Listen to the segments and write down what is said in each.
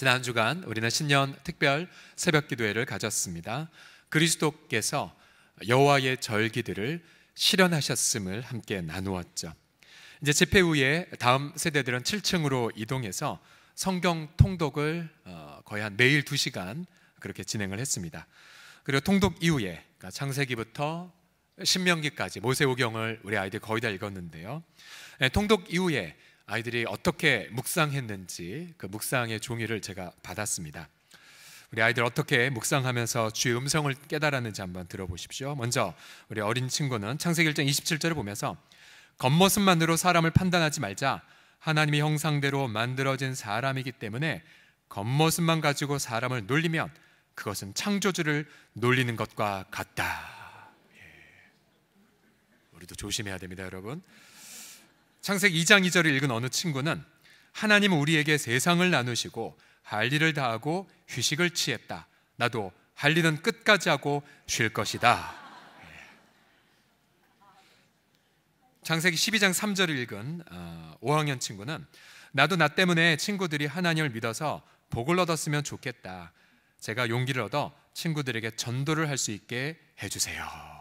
지난 주간 우리는 신년 특별 새벽 기도회를 가졌습니다. 그리스도께서 여호와의 절기들을 실현하셨음을 함께 나누었죠. 이제 집회 후에 다음 세대들은 7층으로 이동해서 성경 통독을 어, 거의 한 매일 2시간 그렇게 진행을 했습니다. 그리고 통독 이후에 그러니까 창세기부터 신명기까지 모세오경을 우리 아이들 거의 다 읽었는데요. 예, 통독 이후에 아이들이 어떻게 묵상했는지 그 묵상의 종이를 제가 받았습니다. 우리 아이들 어떻게 묵상하면서 주의 음성을 깨달았는지 한번 들어보십시오. 먼저 우리 어린 친구는 창세기 1장 27절을 보면서 겉모습만으로 사람을 판단하지 말자. 하나님의 형상대로 만들어진 사람이기 때문에 겉모습만 가지고 사람을 놀리면 그것은 창조주를 놀리는 것과 같다. 예. 우리도 조심해야 됩니다, 여러분. 창세기 2장 2절을 읽은 어느 친구는 하나님 우리에게 세상을 나누시고 할 일을 다하고 휴식을 취했다. 나도 할 일은 끝까지 하고 쉴 것이다. 예. 창세기 12장 3절을 읽은 5학년 어, 친구는 나도 나 때문에 친구들이 하나님을 믿어서 복을 얻었으면 좋겠다. 제가 용기를 얻어 친구들에게 전도를 할 수 있게 해주세요.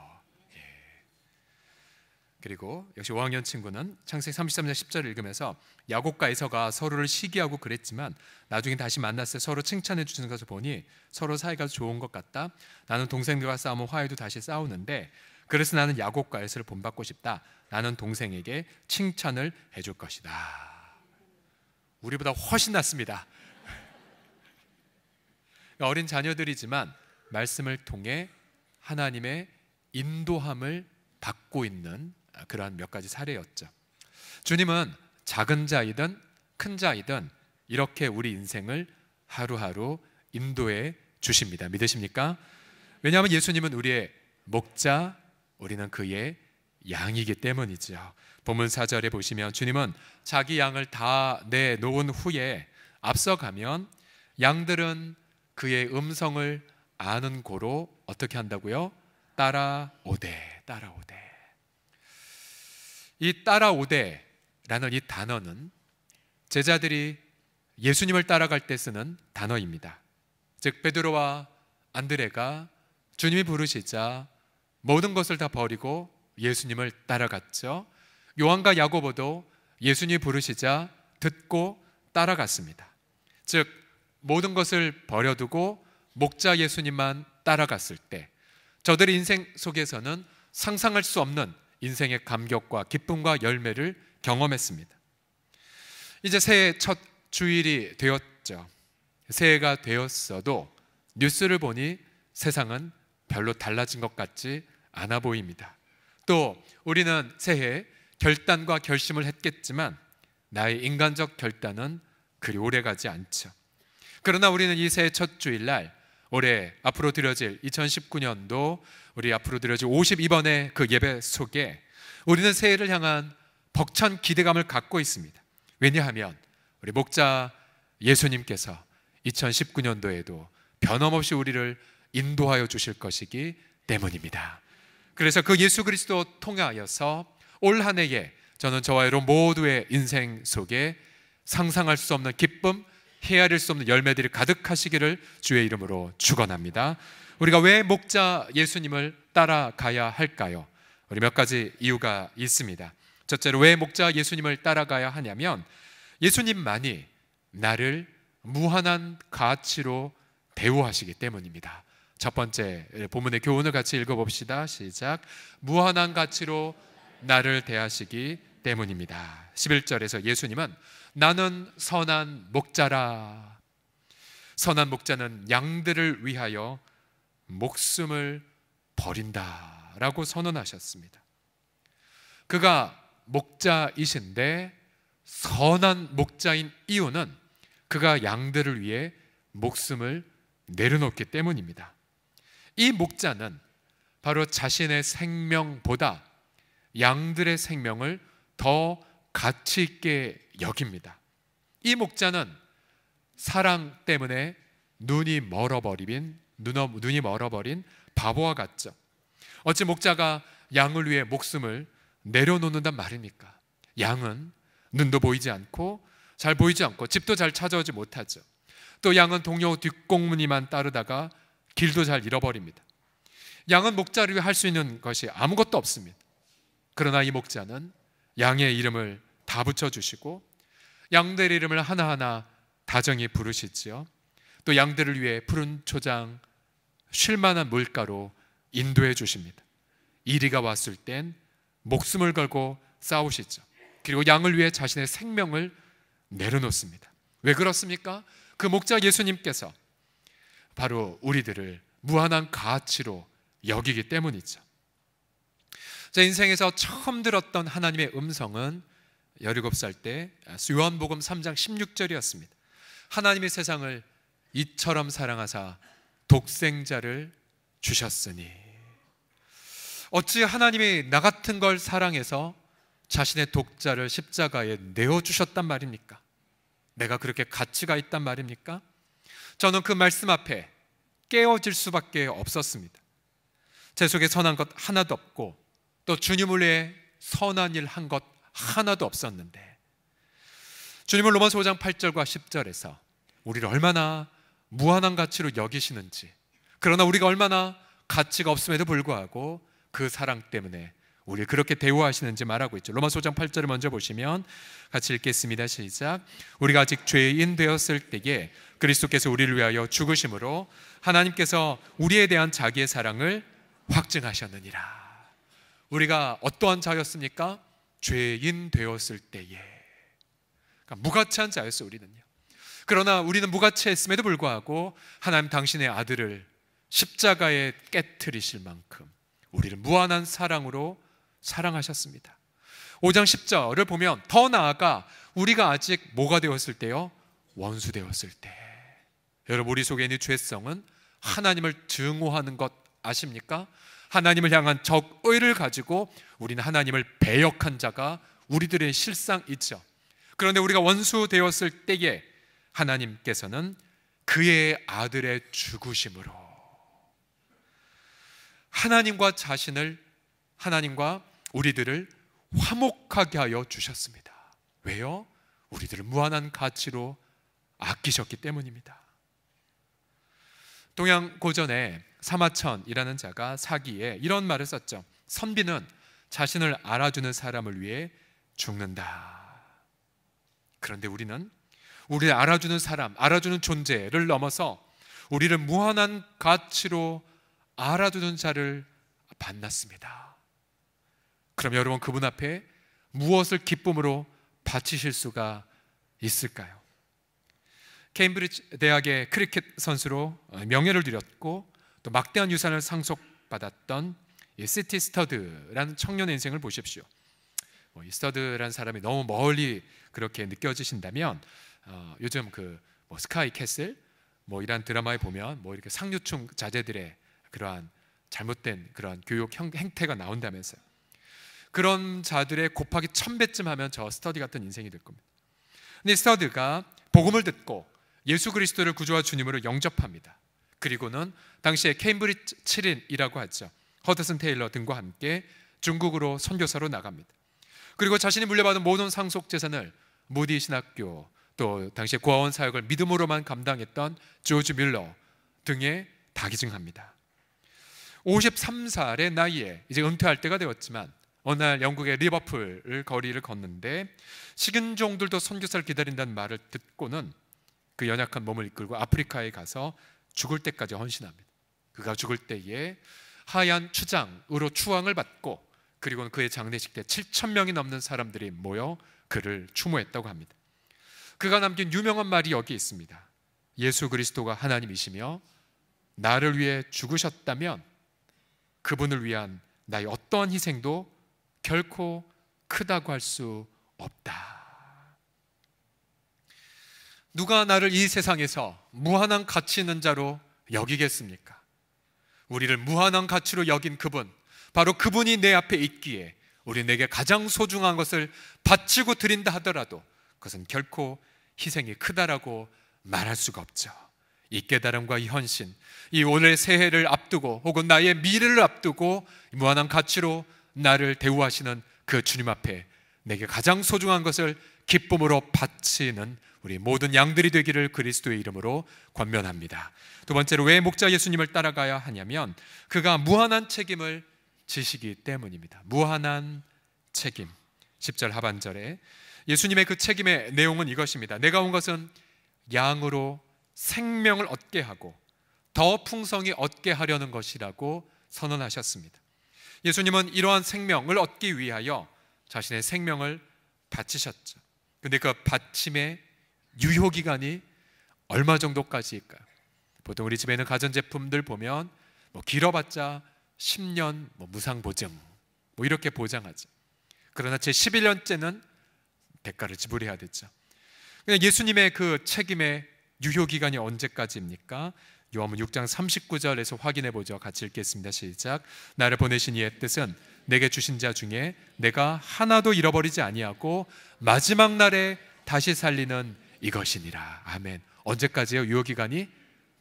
그리고 역시 5학년 친구는 창세기 33장 10절을 읽으면서 야곱과 에서가 서로를 시기하고 그랬지만 나중에 다시 만났을 때 서로 칭찬해 주는 시 것을 보니 서로 사이가 좋은 것 같다. 나는 동생들과 싸우면 화해도 다시 싸우는데 그래서 나는 야곱과 에서를 본받고 싶다. 나는 동생에게 칭찬을 해줄 것이다. 우리보다 훨씬 낫습니다. 어린 자녀들이지만 말씀을 통해 하나님의 인도함을 받고 있는 아, 그러한 몇 가지 사례였죠. 주님은 작은 자이든 큰 자이든 이렇게 우리 인생을 하루하루 인도해 주십니다. 믿으십니까? 왜냐하면 예수님은 우리의 목자, 우리는 그의 양이기 때문이죠. 본문 4절에 보시면 주님은 자기 양을 다 내놓은 후에 앞서가면 양들은 그의 음성을 아는 고로 어떻게 한다고요? 따라오되 따라오되 이 따라오되라는 이 단어는 제자들이 예수님을 따라갈 때 쓰는 단어입니다. 즉 베드로와 안드레가 주님이 부르시자 모든 것을 다 버리고 예수님을 따라갔죠. 요한과 야고보도 예수님이 부르시자 듣고 따라갔습니다. 즉 모든 것을 버려두고 목자 예수님만 따라갔을 때 저들의 인생 속에서는 상상할 수 없는 인생의 감격과 기쁨과 열매를 경험했습니다. 이제 새해 첫 주일이 되었죠. 새해가 되었어도 뉴스를 보니 세상은 별로 달라진 것 같지 않아 보입니다. 또 우리는 새해 결단과 결심을 했겠지만 나의 인간적 결단은 그리 오래 가지 않죠. 그러나 우리는 이 새해 첫 주일날 올해 앞으로 드려질 2019년도 우리 앞으로 드려질 52번의 그 예배 속에 우리는 새해를 향한 벅찬 기대감을 갖고 있습니다. 왜냐하면 우리 목자 예수님께서 2019년도에도 변함없이 우리를 인도하여 주실 것이기 때문입니다. 그래서 그 예수 그리스도 통하여서 올 한 해에 저는 저와 여러분 모두의 인생 속에 상상할 수 없는 기쁨, 헤아릴 수 없는 열매들이 가득하시기를 주의 이름으로 축원합니다. 우리가 왜 목자 예수님을 따라가야 할까요? 우리 몇 가지 이유가 있습니다. 첫째로 왜 목자 예수님을 따라가야 하냐면 예수님만이 나를 무한한 가치로 대우하시기 때문입니다. 첫 번째 본문의 교훈을 같이 읽어봅시다. 시작. 무한한 가치로 나를 대하시기 때문입니다. 11절에서 예수님은 나는 선한 목자라. 선한 목자는 양들을 위하여 목숨을 버린다. 라고 선언하셨습니다. 그가 목자이신데 선한 목자인 이유는 그가 양들을 위해 목숨을 내려놓기 때문입니다. 이 목자는 바로 자신의 생명보다 양들의 생명을 더 가치 있게 여깁니다. 이 목자는 사랑 때문에 눈이 멀어버린 눈이 멀어버린 바보와 같죠. 어찌 목자가 양을 위해 목숨을 내려놓는단 말입니까? 양은 눈도 보이지 않고 잘 보이지 않고 집도 잘 찾아오지 못하죠. 또 양은 동료 뒷공무니만 따르다가 길도 잘 잃어버립니다. 양은 목자를 위해 할 수 있는 것이 아무것도 없습니다. 그러나 이 목자는 양의 이름을 다 붙여주시고 양들 이름을 하나하나 다정히 부르시지요. 또 양들을 위해 푸른 초장 쉴만한 물가로 인도해 주십니다. 이리가 왔을 땐 목숨을 걸고 싸우시죠. 그리고 양을 위해 자신의 생명을 내려놓습니다. 왜 그렇습니까? 그 목자 예수님께서 바로 우리들을 무한한 가치로 여기기 때문이죠. 제 인생에서 처음 들었던 하나님의 음성은 17살 때 아, 요한복음 3장 16절이었습니다. 하나님의 세상을 이처럼 사랑하사 독생자를 주셨으니 어찌 하나님이 나 같은 걸 사랑해서 자신의 독자를 십자가에 내어 주셨단 말입니까? 내가 그렇게 가치가 있단 말입니까? 저는 그 말씀 앞에 깨어질 수밖에 없었습니다. 제 속에 선한 것 하나도 없고 또 주님을 위해 선한 일한것 하나도 없었는데 주님은 로마서 5장 8절과 10절에서 우리를 얼마나 무한한 가치로 여기시는지 그러나 우리가 얼마나 가치가 없음에도 불구하고 그 사랑 때문에 우리 그렇게 대우하시는지 말하고 있죠. 로마서 5장 8절을 먼저 보시면 같이 읽겠습니다. 시작. 우리가 아직 죄인 되었을 때에 그리스도께서 우리를 위하여 죽으심으로 하나님께서 우리에 대한 자기의 사랑을 확증하셨느니라. 우리가 어떠한 자였습니까? 죄인 되었을 때에 그러니까 무가치한 자였어요 우리는요 그러나 우리는 무가치했음에도 불구하고 하나님 당신의 아들을 십자가에 깨뜨리실 만큼 우리를 무한한 사랑으로 사랑하셨습니다 5장 10절을 보면 더 나아가 우리가 아직 뭐가 되었을 때요? 원수 되었을 때 여러분 우리 속에 있는 죄성은 하나님을 증오하는 것 아십니까? 하나님을 향한 적의를 가지고 우리는 하나님을 배역한 자가 우리들의 실상이죠. 그런데 우리가 원수 되었을 때에 하나님께서는 그의 아들의 죽으심으로 하나님과 자신을 하나님과 우리들을 화목하게 하여 주셨습니다. 왜요? 우리들을 무한한 가치로 아끼셨기 때문입니다. 동양 고전에 사마천이라는 자가 사기에 이런 말을 썼죠. 선비는 자신을 알아주는 사람을 위해 죽는다. 그런데 우리는 우리를 알아주는 사람, 알아주는 존재를 넘어서 우리를 무한한 가치로 알아주는 자를 만났습니다. 그럼 여러분 그분 앞에 무엇을 기쁨으로 바치실 수가 있을까요? 케임브리지 대학의 크리켓 선수로 명예를 누렸고 또 막대한 유산을 상속받았던 시티 스터드라는 청년의 인생을 보십시오. 뭐이 스터드라는 사람이 너무 멀리 그렇게 느껴지신다면 어, 요즘 그뭐 스카이 캐슬 뭐 이런 드라마에 보면 뭐 이렇게 상류층 자제들의 그러한 잘못된 그런 교육 형, 행태가 나온다면서요. 그런 자들의 곱하기 천 배쯤 하면 저 스터디 같은 인생이 될 겁니다. 근데 스터드가 복음을 듣고 예수 그리스도를 구주와 주님으로 영접합니다. 그리고는 당시에 케임브리지 7인이라고 하죠. 허드슨 테일러 등과 함께 중국으로 선교사로 나갑니다. 그리고 자신이 물려받은 모든 상속 재산을 무디 신학교 또당시 고아원 사역을 믿음으로만 감당했던 조지 밀러 등에 다 기증합니다. 53살의 나이에 이제 은퇴할 때가 되었지만 어느 날 영국의 리버풀 거리를 걷는데 식인종들도 선교사를 기다린다는 말을 듣고는 그 연약한 몸을 이끌고 아프리카에 가서 죽을 때까지 헌신합니다. 그가 죽을 때에 하얀 추장으로 추앙을 받고 그리고는 그의 장례식 때 7천 명이 넘는 사람들이 모여 그를 추모했다고 합니다. 그가 남긴 유명한 말이 여기 있습니다. 예수 그리스도가 하나님이시며 나를 위해 죽으셨다면 그분을 위한 나의 어떠한 희생도 결코 크다고 할 수 없다. 누가 나를 이 세상에서 무한한 가치 있는 자로 여기겠습니까? 우리를 무한한 가치로 여긴 그분, 바로 그분이 내 앞에 있기에 우리 내게 가장 소중한 것을 바치고 드린다 하더라도 그것은 결코 희생이 크다라고 말할 수가 없죠. 이 깨달음과 이 헌신, 이 오늘 새해를 앞두고 혹은 나의 미래를 앞두고 무한한 가치로 나를 대우하시는 그 주님 앞에 내게 가장 소중한 것을 기쁨으로 바치는 우리 모든 양들이 되기를 그리스도의 이름으로 권면합니다. 두 번째로 왜 목자 예수님을 따라가야 하냐면 그가 무한한 책임을 지시기 때문입니다. 무한한 책임. 10절 하반절에 예수님의 그 책임의 내용은 이것입니다. 내가 온 것은 양으로 생명을 얻게 하고 더 풍성히 얻게 하려는 것이라고 선언하셨습니다. 예수님은 이러한 생명을 얻기 위하여 자신의 생명을 바치셨죠. 그 근데 그 받침의 유효 기간이 얼마 정도까지일까요? 보통 우리 집에 있는 가전 제품들 보면 뭐 길어봤자 10년 뭐 무상 보증 뭐 이렇게 보장하죠. 그러나 제 11년째는 대가를 지불해야 되죠. 예수님의 그 책임의 유효 기간이 언제까지입니까? 요한음 6장 39절에서 확인해 보죠. 같이 읽겠습니다. 시작. 나를 보내신 이의 뜻은 내게 주신 자 중에 내가 하나도 잃어버리지 아니하고 마지막 날에 다시 살리는 이것이니라. 아멘. 언제까지요? 유효 기간이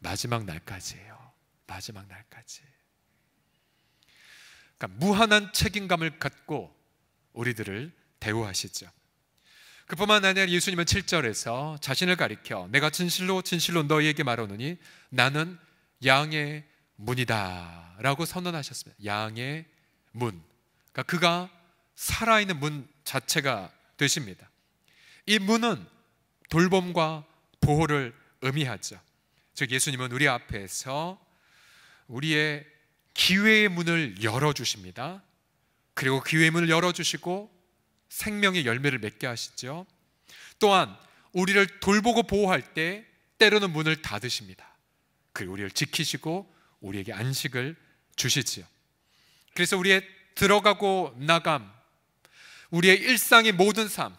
마지막 날까지예요. 마지막 날까지. 그러니까 무한한 책임감을 갖고 우리들을 대우하시죠. 그뿐만 아니라 예수님은 7절에서 자신을 가리켜 내가 진실로 진실로 너희에게 말하노니 나는 양의 문이다라고 선언하셨습니다. 양의 문. 그러니까 그가 살아있는 문 자체가 되십니다. 이 문은 돌봄과 보호를 의미하죠. 즉 예수님은 우리 앞에서 우리의 기회의 문을 열어 주십니다. 그리고 기회의 문을 열어 주시고 생명의 열매를 맺게 하시죠. 또한 우리를 돌보고 보호할 때 때로는 문을 닫으십니다. 그리고 우리를 지키시고 우리에게 안식을 주시지요. 그래서 우리의 들어가고 나감, 우리의 일상의 모든 삶,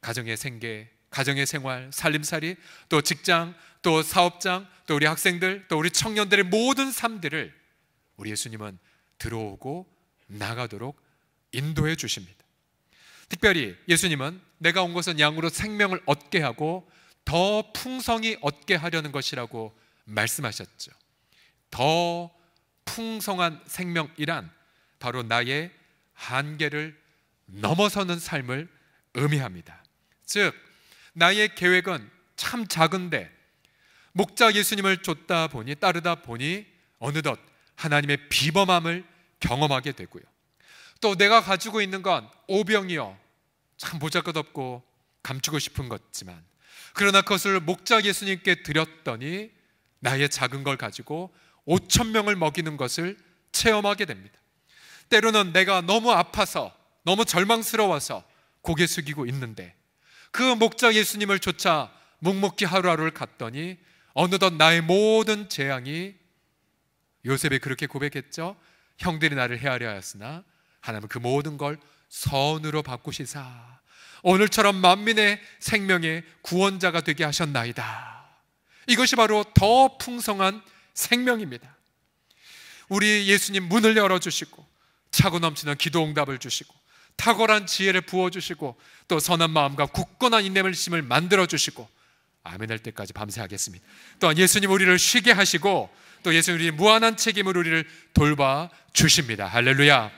가정의 생계, 가정의 생활, 살림살이, 또 직장, 또 사업장, 또 우리 학생들, 또 우리 청년들의 모든 삶들을 우리 예수님은 들어오고 나가도록 인도해 주십니다. 특별히 예수님은 내가 온 것은 양으로 생명을 얻게 하고 더 풍성히 얻게 하려는 것이라고 말씀하셨죠. 더 풍성한 생명이란 바로 나의 한계를 넘어서는 삶을 의미합니다. 즉, 나의 계획은 참 작은데 목자 예수님을 쫓다 보니 따르다 보니 어느덧 하나님의 비범함을 경험하게 되고요. 또 내가 가지고 있는 건 오병이요. 참 보잘것없고 감추고 싶은 것지만 그러나 그것을 목자 예수님께 드렸더니 나의 작은 걸 가지고 5천 명을 먹이는 것을 체험하게 됩니다. 때로는 내가 너무 아파서 너무 절망스러워서 고개 숙이고 있는데 그 목자 예수님을 쫓아 묵묵히 하루하루를 갔더니 어느덧 나의 모든 재앙이 요셉이 그렇게 고백했죠. 형들이 나를 헤아려 하였으나 하나님은 그 모든 걸 선으로 바꾸시사 오늘처럼 만민의 생명의 구원자가 되게 하셨나이다. 이것이 바로 더 풍성한 생명입니다. 우리 예수님 문을 열어주시고 차고 넘치는 기도 응답을 주시고 탁월한 지혜를 부어 주시고 또 선한 마음과 굳건한 인내심을 만들어 주시고 아멘 할 때까지 밤새 하겠습니다. 또한 예수님 우리를 쉬게 하시고 또 예수님 우 무한한 책임을 우리를 돌봐 주십니다. 할렐루야.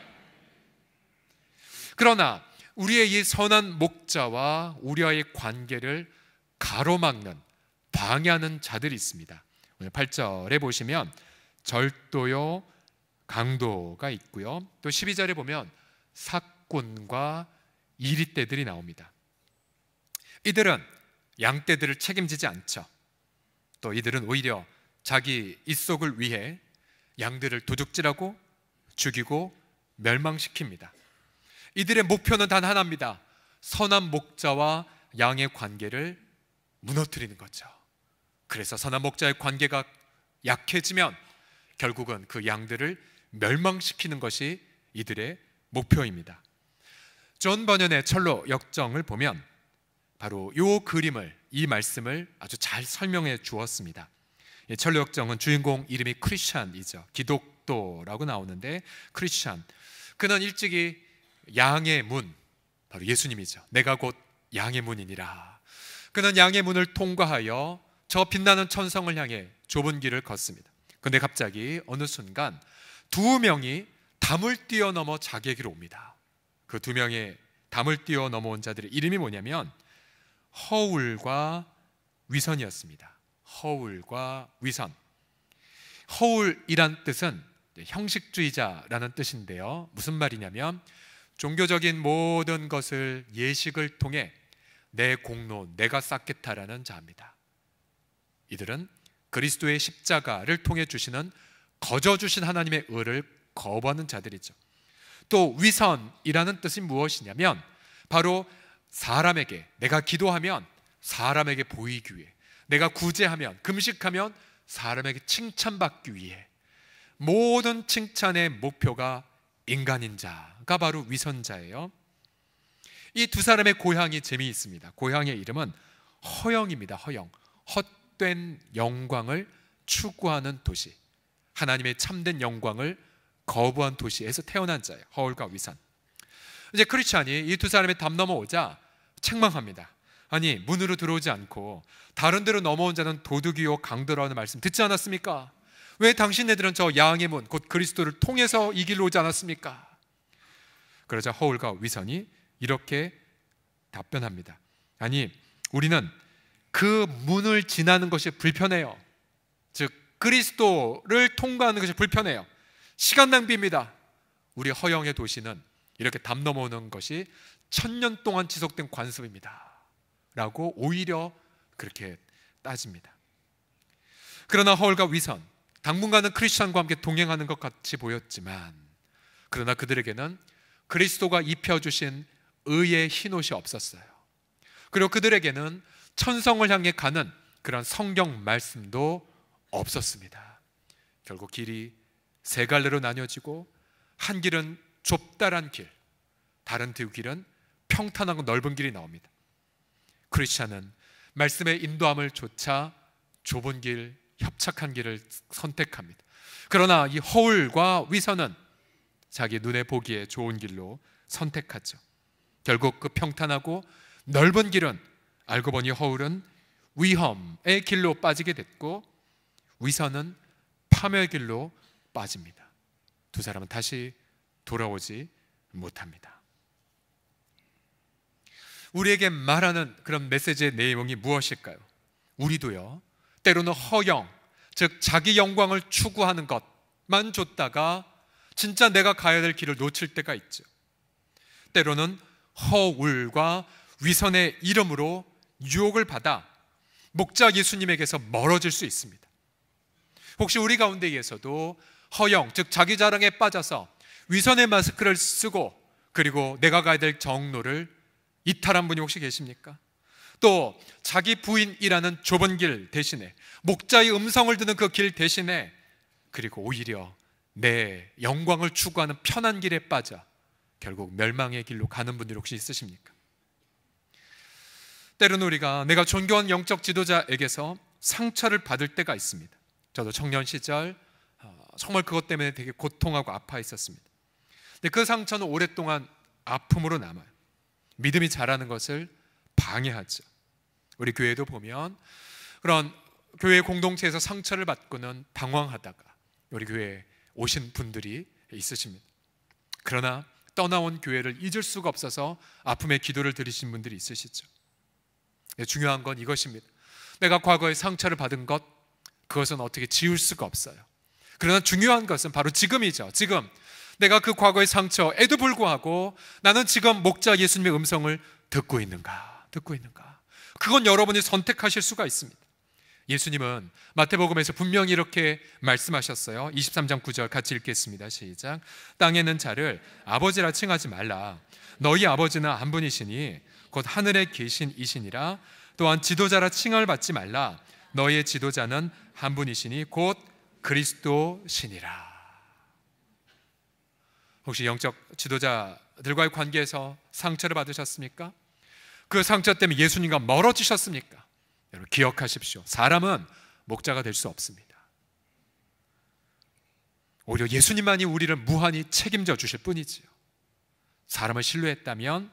그러나 우리의 이 선한 목자와 우리와의 관계를 가로막는 방해하는 자들이 있습니다. 오늘 8절에 보시면 절도요 강도가 있고요. 또 12절에 보면 사꾼과 이리떼들이 나옵니다. 이들은 양떼들을 책임지지 않죠. 또 이들은 오히려 자기 입속을 위해 양들을 도둑질하고 죽이고 멸망시킵니다. 이들의 목표는 단 하나입니다. 선한 목자와 양의 관계를 무너뜨리는 거죠. 그래서 선한 목자의 관계가 약해지면 결국은 그 양들을 멸망시키는 것이 이들의 목표입니다. 존 번연의 철로 역정을 보면 바로 요 그림을 이 말씀을 아주 잘 설명해 주었습니다. 예, 철로 역정은 주인공 이름이 크리스천이죠. 기독도라고 나오는데 크리스천. 그는 일찍이 양의 문 바로 예수님이죠. 내가 곧 양의 문이니라. 그는 양의 문을 통과하여 저 빛나는 천성을 향해 좁은 길을 걷습니다. 근데 갑자기 어느 순간 두 명이 담을 뛰어넘어 자객에로 옵니다. 그 두 명의 담을 뛰어넘어온 자들의 이름이 뭐냐면 허울과 위선이었습니다. 허울과 위선. 허울이란 뜻은 형식주의자라는 뜻인데요. 무슨 말이냐면 종교적인 모든 것을 예식을 통해 내 공로 내가 쌓겠다라는 자입니다. 이들은 그리스도의 십자가를 통해 주시는 거저 주신 하나님의 의를 거부하는 자들이죠. 또 위선이라는 뜻이 무엇이냐면 바로 사람에게 내가 기도하면 사람에게 보이기 위해 내가 구제하면 금식하면 사람에게 칭찬받기 위해 모든 칭찬의 목표가 인간인 자가 바로 위선자예요. 이 두 사람의 고향이 재미있습니다. 고향의 이름은 허영입니다. 허영. 헛된 영광을 추구하는 도시. 하나님의 참된 영광을 거부한 도시에서 태어난 자예요. 허울과 위산. 이제 크리스찬이 이 두 사람의 담 넘어오자 책망합니다. 아니 문으로 들어오지 않고 다른 데로 넘어온 자는 도둑이요 강도라는 말씀 듣지 않았습니까? 왜 당신네들은 저 양의 문곧 그리스도를 통해서 이 길로 오지 않았습니까? 그러자 허울과 위선이 이렇게 답변합니다. 아니 우리는 그 문을 지나는 것이 불편해요. 즉 그리스도를 통과하는 것이 불편해요. 시간 낭비입니다. 우리 허영의 도시는 이렇게 담 넘어오는 것이 천년 동안 지속된 관습입니다. 라고 오히려 그렇게 따집니다. 그러나 허울과 위선, 당분간은 크리스천과 함께 동행하는 것 같이 보였지만 그러나 그들에게는 그리스도가 입혀주신 의의 흰옷이 없었어요. 그리고 그들에게는 천성을 향해 가는 그런 성경 말씀도 없었습니다. 결국 길이 세 갈래로 나뉘어지고 한 길은 좁다란 길, 다른 두 길은 평탄하고 넓은 길이 나옵니다. 크리스천은 말씀의 인도함을 조차 좁은 길, 협착한 길을 선택합니다. 그러나 이 허울과 위선은 자기 눈에 보기에 좋은 길로 선택하죠. 결국 그 평탄하고 넓은 길은 알고 보니 허울은 위험의 길로 빠지게 됐고 위선은 파멸 길로 빠집니다. 두 사람은 다시 돌아오지 못합니다. 우리에게 말하는 그런 메시지의 내용이 무엇일까요? 우리도요. 때로는 허영, 즉 자기 영광을 추구하는 것만 줬다가 진짜 내가 가야 될 길을 놓칠 때가 있죠. 때로는 허울과 위선의 이름으로 유혹을 받아 목자 예수님에게서 멀어질 수 있습니다. 혹시 우리 가운데에서도 허영, 즉 자기 자랑에 빠져서 위선의 마스크를 쓰고 그리고 내가 가야 될 정로를 이탈한 분이 혹시 계십니까? 또 자기 부인이라는 좁은 길 대신에 목자의 음성을 듣는 그 길 대신에 그리고 오히려 내 영광을 추구하는 편한 길에 빠져 결국 멸망의 길로 가는 분들 혹시 있으십니까? 때로는 우리가 내가 존경한 영적 지도자에게서 상처를 받을 때가 있습니다. 저도 청년 시절 어, 정말 그것 때문에 되게 고통하고 아파했었습니다. 근데 그 상처는 오랫동안 아픔으로 남아요. 믿음이 자라는 것을 방해하죠. 우리 교회도 보면 그런 교회 공동체에서 상처를 받고는 방황하다가 우리 교회에 오신 분들이 있으십니다. 그러나 떠나온 교회를 잊을 수가 없어서 아픔의 기도를 드리신 분들이 있으시죠. 중요한 건 이것입니다. 내가 과거에 상처를 받은 것 그것은 어떻게 지울 수가 없어요. 그러나 중요한 것은 바로 지금이죠. 지금 내가 그 과거의 상처에도 불구하고 나는 지금 목자 예수님의 음성을 듣고 있는가? 듣고 있는가? 그건 여러분이 선택하실 수가 있습니다. 예수님은 마태복음에서 분명히 이렇게 말씀하셨어요. 23장 9절 같이 읽겠습니다. 시작. 땅에 는 자를 아버지라 칭하지 말라. 너희 아버지는 한 분이시니 곧 하늘에 계신 이시니라. 또한 지도자라 칭을 받지 말라. 너희의 지도자는 한 분이시니 곧 그리스도시니라. 혹시 영적 지도자들과의 관계에서 상처를 받으셨습니까? 그 상처 때문에 예수님과 멀어지셨습니까? 여러분 기억하십시오. 사람은 목자가 될 수 없습니다. 오히려 예수님만이 우리를 무한히 책임져 주실 뿐이지요. 사람을 신뢰했다면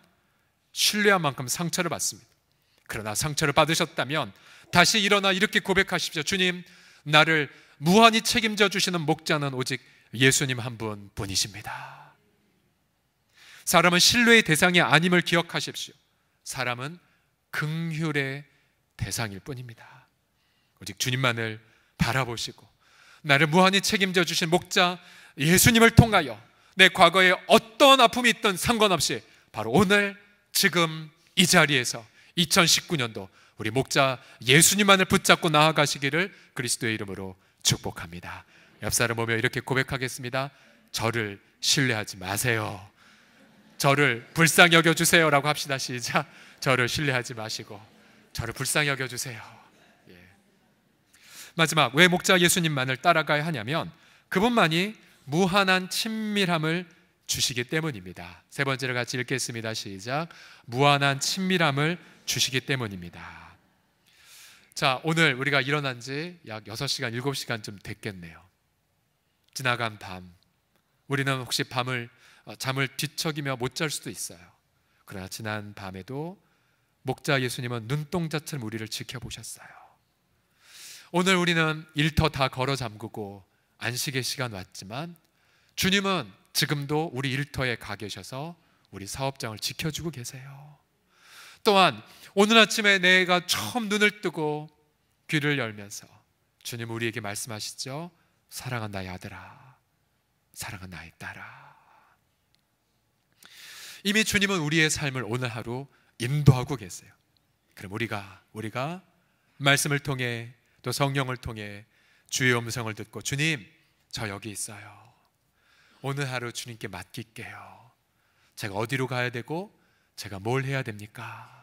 신뢰한 만큼 상처를 받습니다. 그러나 상처를 받으셨다면 다시 일어나 이렇게 고백하십시오. 주님, 나를 무한히 책임져 주시는 목자는 오직 예수님 한 분 뿐이십니다. 사람은 신뢰의 대상이 아님을 기억하십시오. 사람은 긍휼의 대상일 뿐입니다. 오직 주님만을 바라보시고 나를 무한히 책임져 주신 목자 예수님을 통하여 내 과거에 어떤 아픔이 있던 상관없이 바로 오늘 지금 이 자리에서 2019년도 우리 목자 예수님만을 붙잡고 나아가시기를 그리스도의 이름으로 축복합니다. 옆 사람 보며 이렇게 고백하겠습니다. 저를 신뢰하지 마세요. 저를 불쌍히 여겨 주세요라고 합시다. 시작. 저를 신뢰하지 마시고 저를 불쌍히 여겨 주세요. 예. 마지막 왜 목자 예수님만을 따라가야 하냐면 그분만이 무한한 친밀함을 주시기 때문입니다. 세 번째를 같이 읽겠습니다. 시작. 무한한 친밀함을 주시기 때문입니다. 자, 오늘 우리가 일어난 지 약 6시간, 7시간쯤 됐겠네요. 지나간 밤. 우리는 혹시 밤을 어, 잠을 뒤척이며 못 잘 수도 있어요. 그러나 지난 밤에도 목자 예수님은 눈동자처럼 우리를 지켜보셨어요. 오늘 우리는 일터 다 걸어 잠그고 안식의 시간 왔지만 주님은 지금도 우리 일터에 가 계셔서 우리 사업장을 지켜주고 계세요. 또한 오늘 아침에 내가 처음 눈을 뜨고 귀를 열면서 주님 우리에게 말씀하시죠. 사랑한 나의 아들아, 사랑한 나의 딸아. 이미 주님은 우리의 삶을 오늘 하루 인도하고 계세요. 그럼 우리가 우리가 말씀을 통해 또 성령을 통해 주의 음성을 듣고 주님 저 여기 있어요. 오늘 하루 주님께 맡길게요. 제가 어디로 가야 되고 제가 뭘 해야 됩니까?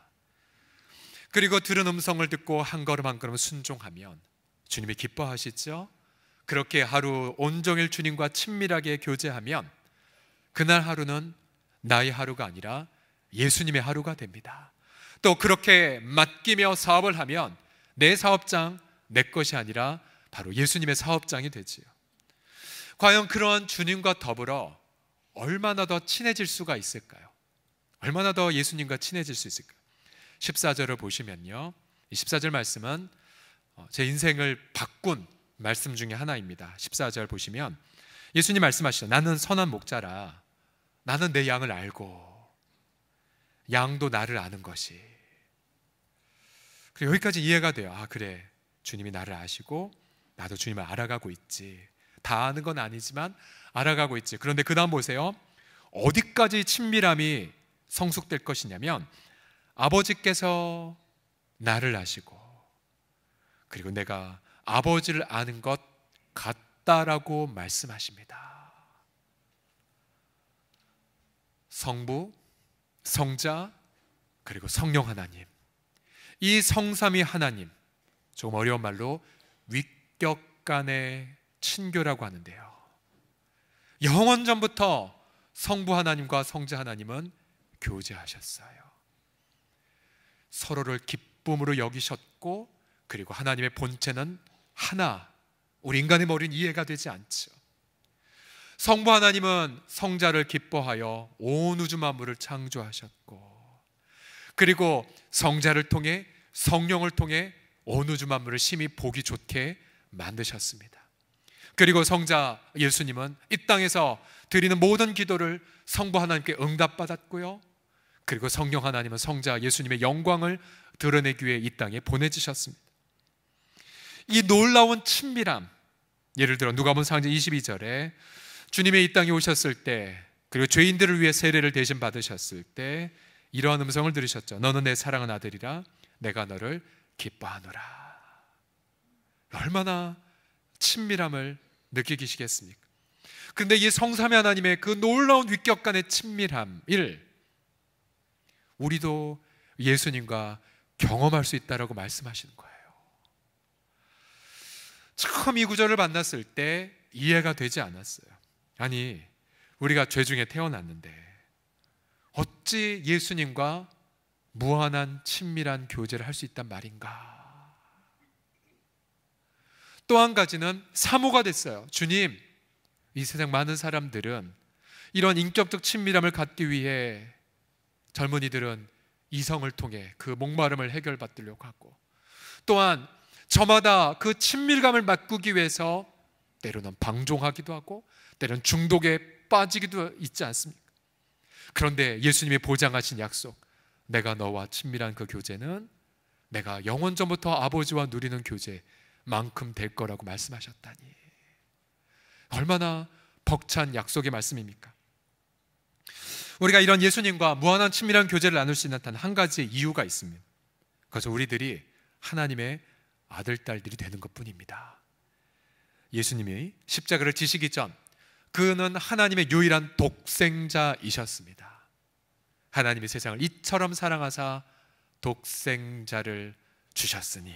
그리고 들은 음성을 듣고 한 걸음 한 걸음 순종하면 주님이 기뻐하시죠? 그렇게 하루 온종일 주님과 친밀하게 교제하면 그날 하루는 나의 하루가 아니라 예수님의 하루가 됩니다. 또 그렇게 맡기며 사업을 하면 내 사업장 내 것이 아니라 바로 예수님의 사업장이 되지요. 과연 그런 주님과 더불어 얼마나 더 친해질 수가 있을까요? 얼마나 더 예수님과 친해질 수 있을까? 14절을 보시면요. 14절 말씀은 어, 제 인생을 바꾼 말씀 중에 하나입니다. 14절 보시면 예수님 말씀하시죠. 나는 선한 목자라. 나는 내 양을 알고 양도 나를 아는 것이. 그리고 여기까지 이해가 돼요. 아 그래 주님이 나를 아시고 나도 주님을 알아가고 있지. 다 아는 건 아니지만 알아가고 있지. 그런데 그 다음 보세요. 어디까지 친밀함이 성숙될 것이냐면 아버지께서 나를 아시고 그리고 내가 아버지를 아는 것 같다라고 말씀하십니다. 성부, 성자, 그리고 성령 하나님. 이 성삼위 하나님, 좀 어려운 말로 위격 간의 친교라고 하는데요. 영원 전부터 성부 하나님과 성자 하나님은 교제하셨어요. 서로를 기쁨으로 여기셨고 그리고 하나님의 본체는 하나. 우리 인간의 머리는 이해가 되지 않죠. 성부 하나님은 성자를 기뻐하여 온 우주 만물을 창조하셨고 그리고 성자를 통해 성령을 통해 온 우주 만물을 심히 보기 좋게 만드셨습니다. 그리고 성자 예수님은 이 땅에서 드리는 모든 기도를 성부 하나님께 응답받았고요. 그리고 성령 하나님은 성자 예수님의 영광을 드러내기 위해 이 땅에 보내주셨습니다. 이 놀라운 친밀함, 예를 들어 누가복음 22절에 주님의 이 땅에 오셨을 때 그리고 죄인들을 위해 세례를 대신 받으셨을 때 이러한 음성을 들으셨죠. 너는 내 사랑한 아들이라 내가 너를 기뻐하노라. 얼마나 친밀함을 느끼시겠습니까? 그런데 이 성삼위 하나님의 그 놀라운 위격간의 친밀함을 우리도 예수님과 경험할 수 있다라고 말씀하시는 거예요. 처음 이 구절을 만났을 때 이해가 되지 않았어요. 아니, 우리가 죄 중에 태어났는데 어찌 예수님과 무한한 친밀한 교제를 할 수 있단 말인가? 또한 가지는 사모가 됐어요. 주님, 이 세상 많은 사람들은 이런 인격적 친밀함을 갖기 위해 젊은이들은 이성을 통해 그 목마름을 해결받으려고 하고 또한 저마다 그 친밀감을 맛꾸기 위해서 때로는 방종하기도 하고 때로는 중독에 빠지기도 있지 않습니까? 그런데 예수님이 보장하신 약속 내가 너와 친밀한 그 교제는 내가 영원 전부터 아버지와 누리는 교제만큼 될 거라고 말씀하셨다니 얼마나 벅찬 약속의 말씀입니까? 우리가 이런 예수님과 무한한 친밀한 교제를 나눌 수 있는 단한 가지 이유가 있습니다. 그것은 우리들이 하나님의 아들, 딸들이 되는 것 뿐입니다. 예수님이 십자가를 지시기 전, 그는 하나님의 유일한 독생자이셨습니다. 하나님이 세상을 이처럼 사랑하사 독생자를 주셨으니.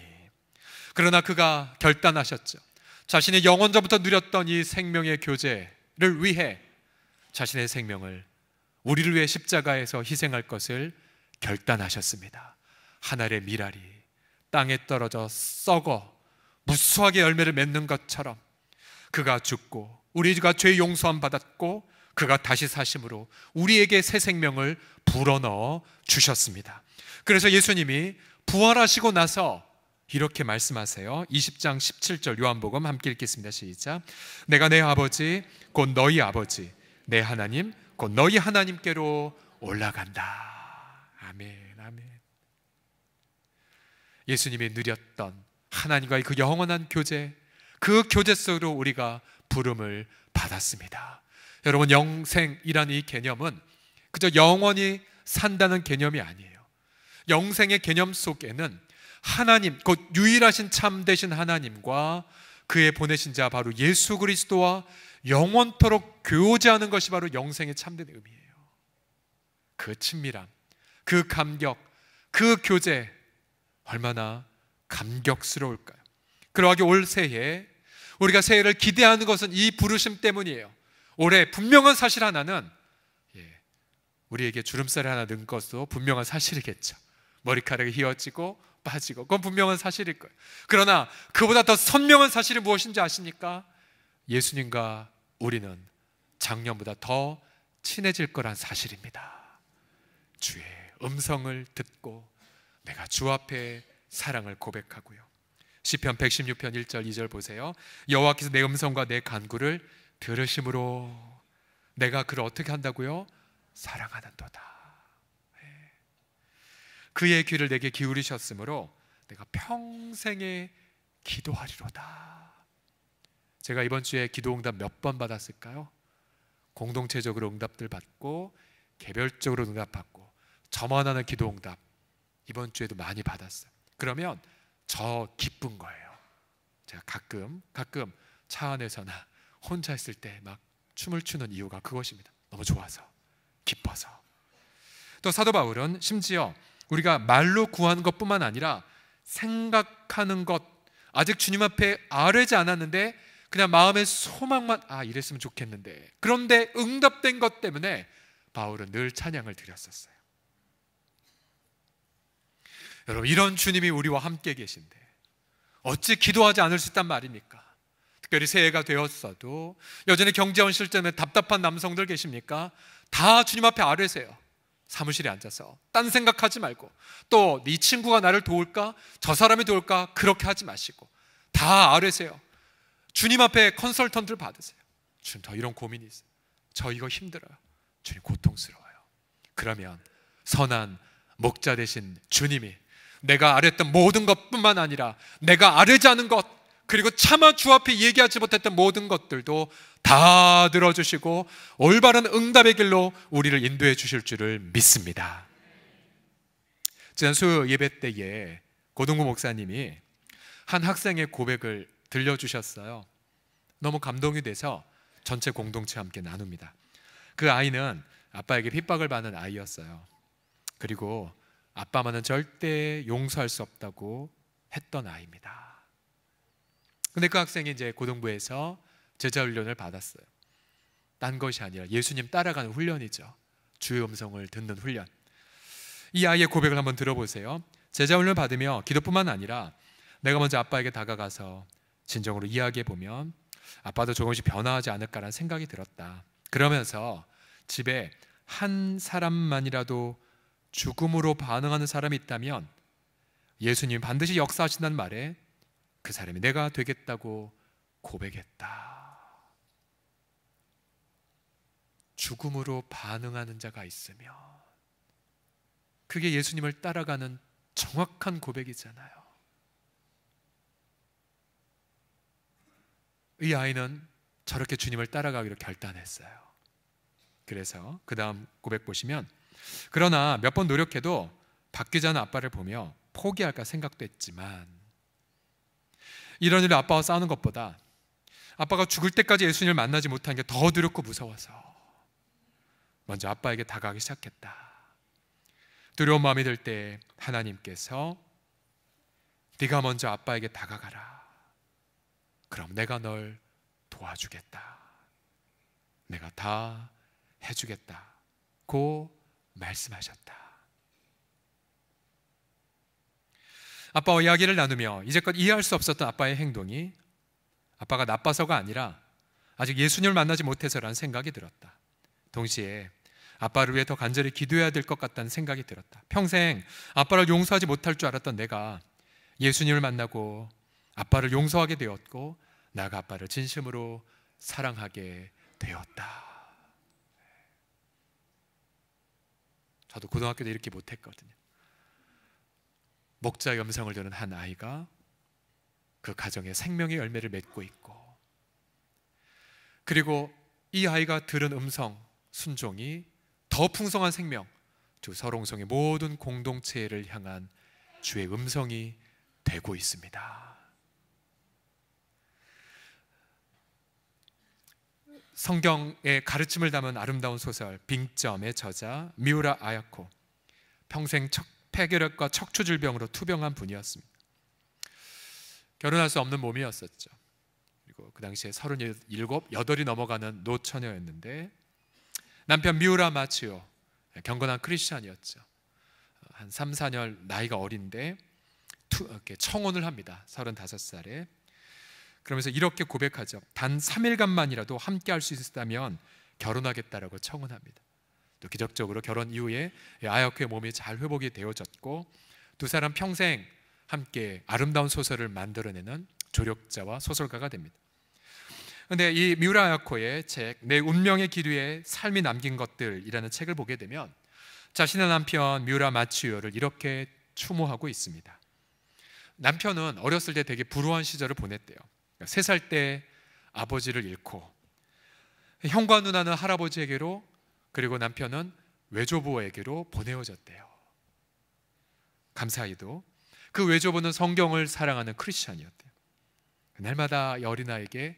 그러나 그가 결단하셨죠. 자신의 영원전부터 누렸던 이 생명의 교제를 위해 자신의 생명을 우리를 위해 십자가에서 희생할 것을 결단하셨습니다. 하늘의 미랄이 땅에 떨어져 썩어 무수하게 열매를 맺는 것처럼 그가 죽고 우리가 죄 용서함 받았고 그가 다시 사심으로 우리에게 새 생명을 불어넣어 주셨습니다. 그래서 예수님이 부활하시고 나서 이렇게 말씀하세요. 20장 17절 요한복음 함께 읽겠습니다. 시작. 내가 내 아버지 곧 너희 아버지 내 하나님 곧 너희 하나님께로 올라간다. 아멘, 아멘. 예수님이 누렸던 하나님과의 그 영원한 교제, 그 교제 속으로 우리가 부름을 받았습니다. 여러분, 영생이라는 이 개념은 그저 영원히 산다는 개념이 아니에요. 영생의 개념 속에는 하나님, 곧 유일하신 참되신 하나님과 그의 보내신 자 바로 예수 그리스도와 영원토록 교제하는 것이 바로 영생의 참된 의미예요. 그 친밀함, 그 감격, 그 교제 얼마나 감격스러울까요? 그러하게 올새해 우리가 새해를 기대하는 것은 이 부르심 때문이에요. 올해 분명한 사실 하나는 예, 우리에게 주름살이 하나 는 것도 분명한 사실이겠죠. 머리카락이 휘어지고 빠지고 그건 분명한 사실일 거예요. 그러나 그보다 더 선명한 사실이 무엇인지 아십니까? 예수님과 우리는 작년보다 더 친해질 거란 사실입니다. 주의 음성을 듣고 내가 주 앞에 사랑을 고백하고요. 시편 116편 1절 2절 보세요. 여호와께서 내 음성과 내 간구를 들으심으로 내가 그를 어떻게 한다고요? 사랑하는도다. 예. 그의 귀를 내게 기울이셨으므로 내가 평생에 기도하리로다. 제가 이번 주에 기도응답 몇 번 받았을까요? 공동체적으로 응답들 받고 개별적으로 응답 받고 점원하는 기도응답 이번 주에도 많이 받았어요. 그러면 저 기쁜 거예요. 제가 가끔 가끔 차 안에서나 혼자 있을 때 막 춤을 추는 이유가 그것입니다. 너무 좋아서 기뻐서. 또 사도 바울은 심지어 우리가 말로 구한 것뿐만 아니라 생각하는 것 아직 주님 앞에 아뢰지 않았는데 그냥 마음의 소망만 아 이랬으면 좋겠는데 그런데 응답된 것 때문에 바울은 늘 찬양을 드렸었어요. 여러분 이런 주님이 우리와 함께 계신데 어찌 기도하지 않을 수 있단 말입니까? 특별히 새해가 되었어도 여전히 경제 현실 때문에 답답한 남성들 계십니까? 다 주님 앞에 아뢰세요. 사무실에 앉아서 딴 생각하지 말고 또 네 친구가 나를 도울까? 저 사람이 도울까? 그렇게 하지 마시고 다 아뢰세요. 주님 앞에 컨설턴트를 받으세요. 주님 저 이런 고민이 있어요. 저 이거 힘들어요. 주님 고통스러워요. 그러면 선한 목자 대신 주님이 내가 아뢰던 모든 것뿐만 아니라 내가 아뢰지 않은 것 그리고 차마 주 앞에 얘기하지 못했던 모든 것들도 다 들어주시고 올바른 응답의 길로 우리를 인도해 주실 줄을 믿습니다. 지난 수요 예배 때에 고동구 목사님이 한 학생의 고백을 들려주셨어요. 너무 감동이 돼서 전체 공동체와 함께 나눕니다. 그 아이는 아빠에게 핍박을 받는 아이였어요. 그리고 아빠만은 절대 용서할 수 없다고 했던 아이입니다. 근데 그 학생이 이제 고등부에서 제자 훈련을 받았어요. 딴 것이 아니라 예수님 따라가는 훈련이죠. 주의 음성을 듣는 훈련. 이 아이의 고백을 한번 들어보세요. 제자 훈련을 받으며 기도뿐만 아니라 내가 먼저 아빠에게 다가가서 진정으로 이야기해 보면 아빠도 조금씩 변화하지 않을까라는 생각이 들었다. 그러면서 집에 한 사람만이라도 죽음으로 반응하는 사람이 있다면 예수님 반드시 역사하신다는 말에 그 사람이 내가 되겠다고 고백했다. 죽음으로 반응하는 자가 있으면 그게 예수님을 따라가는 정확한 고백이잖아요. 이 아이는 저렇게 주님을 따라가기로 결단했어요. 그래서 그 다음 고백 보시면 그러나 몇 번 노력해도 바뀌지 않 아빠를 보며 포기할까 생각도 했지만 이런 일로 아빠와 싸우는 것보다 아빠가 죽을 때까지 예수님을 만나지 못한 게 더 두렵고 무서워서 먼저 아빠에게 다가가기 시작했다. 두려운 마음이 들 때 하나님께서 네가 먼저 아빠에게 다가가라. 그럼 내가 널 도와주겠다. 내가 다 해주겠다. 고 말씀하셨다. 아빠와 이야기를 나누며 이제껏 이해할 수 없었던 아빠의 행동이 아빠가 나빠서가 아니라 아직 예수님을 만나지 못해서라는 생각이 들었다. 동시에 아빠를 위해 더 간절히 기도해야 될 것 같다는 생각이 들었다. 평생 아빠를 용서하지 못할 줄 알았던 내가 예수님을 만나고 아빠를 용서하게 되었고 내가 아빠를 진심으로 사랑하게 되었다. 저도 고등학교 때 이렇게 못했거든요. 목자 염성을 드는 한 아이가 그 가정에 생명의 열매를 맺고 있고 그리고 이 아이가 들은 음성 순종이 더 풍성한 생명 즉 설옹성의 모든 공동체를 향한 주의 음성이 되고 있습니다. 성경의 가르침을 담은 아름다운 소설 빙점의 저자 미우라 아야코 평생 척, 폐결핵과 척추질병으로 투병한 분이었습니다. 결혼할 수 없는 몸이었었죠. 그리고 그 당시에 37, 8이 넘어가는 노처녀였는데 남편 미우라 마치오 경건한 크리스찬이었죠. 한 3, 4년 나이가 어린데 청혼을 합니다. 35살에 그러면서 이렇게 고백하죠. 단 3일간만이라도 함께 할 수 있었다면 결혼하겠다라고 청혼합니다. 또 기적적으로 결혼 이후에 아역의 몸이 잘 회복이 되어졌고 두 사람 평생 함께 아름다운 소설을 만들어내는 조력자와 소설가가 됩니다. 그런데이 미우라 아야코의 책 내 운명의 길 위에 삶이 남긴 것들이라는 책을 보게 되면 자신의 남편 미우라 마치요를 이렇게 추모하고 있습니다. 남편은 어렸을 때 되게 불우한 시절을 보냈대요. 그러니까 세살 때 아버지를 잃고 형과 누나는 할아버지에게로 그리고 남편은 외조부에게로 보내어졌대요. 감사히도 그 외조부는 성경을 사랑하는 크리스천이었대요. 그 날마다 여린아에게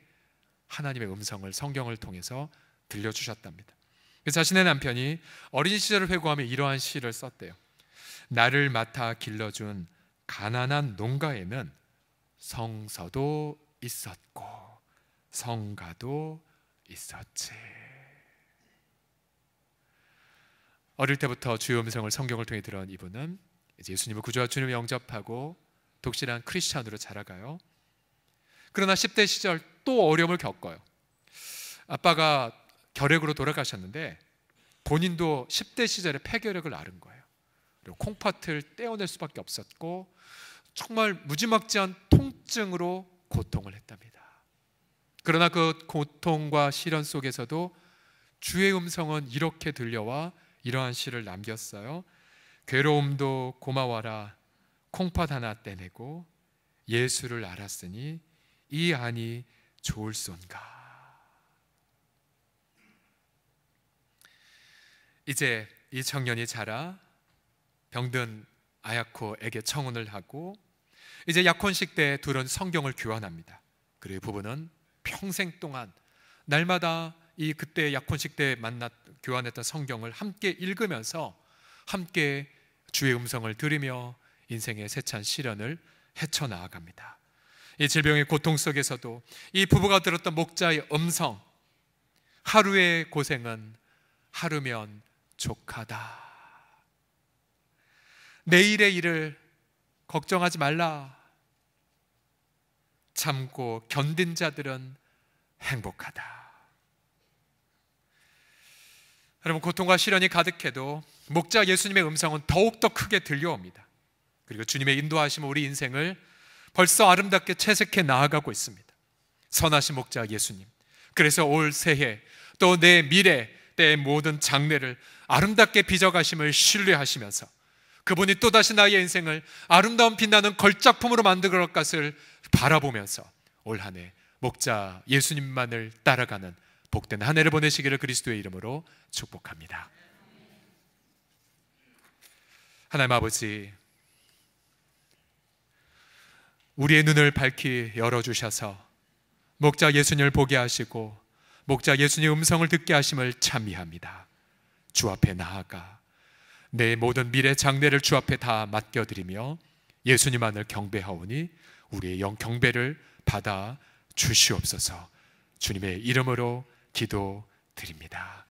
하나님의 음성을 성경을 통해서 들려주셨답니다. 자신의 남편이 어린 시절을 회고하며 이러한 시를 썼대요. 나를 맡아 길러준 가난한 농가에는 성서도 있었고 성가도 있었지. 어릴 때부터 주의 음성을 성경을 통해 들은 이분은 이제 예수님을 구주와 주님을 영접하고 독실한 크리스찬으로 자라가요. 그러나 10대 시절 또 어려움을 겪어요. 아빠가 결핵으로 돌아가셨는데 본인도 10대 시절에 폐결핵을 앓은 거예요. 그리고 콩팥을 떼어낼 수밖에 없었고 정말 무지막지한 통증으로 고통을 했답니다. 그러나 그 고통과 시련 속에서도 주의 음성은 이렇게 들려와 이러한 시를 남겼어요. 괴로움도 고마워라. 콩팥 하나 떼내고 예수를 알았으니 이 안이 좋을손가. 이제 이 청년이 자라 병든 아야코에게 청혼을 하고 이제 약혼식 때 둘은 성경을 교환합니다. 그리고 부부는 평생 동안 날마다 이 그때 약혼식 때 만났 교환했던 성경을 함께 읽으면서 함께 주의 음성을 들으며 인생의 세찬 시련을 헤쳐 나아갑니다. 이 질병의 고통 속에서도 이 부부가 들었던 목자의 음성 하루의 고생은 하루면 족하다. 내일의 일을 걱정하지 말라. 참고 견딘 자들은 행복하다. 여러분 고통과 시련이 가득해도 목자 예수님의 음성은 더욱 더 크게 들려옵니다. 그리고 주님의 인도하심 우리 인생을 벌써 아름답게 채색해 나아가고 있습니다. 선하신 목자 예수님. 그래서 올 새해 또 내 미래 때의 모든 장래를 아름답게 빚어가심을 신뢰하시면서 그분이 또다시 나의 인생을 아름다운 빛나는 걸작품으로 만들어 갈 것을 바라보면서 올 한 해 목자 예수님만을 따라가는 복된 한 해를 보내시기를 그리스도의 이름으로 축복합니다. 하나님 아버지, 우리의 눈을 밝히 열어주셔서 목자 예수님을 보게 하시고 목자 예수님의 음성을 듣게 하심을 찬미합니다. 주 앞에 나아가 내 모든 미래 장래를 주 앞에 다 맡겨드리며 예수님 만을 경배하오니 우리의 영 경배를 받아 주시옵소서 주님의 이름으로 기도드립니다.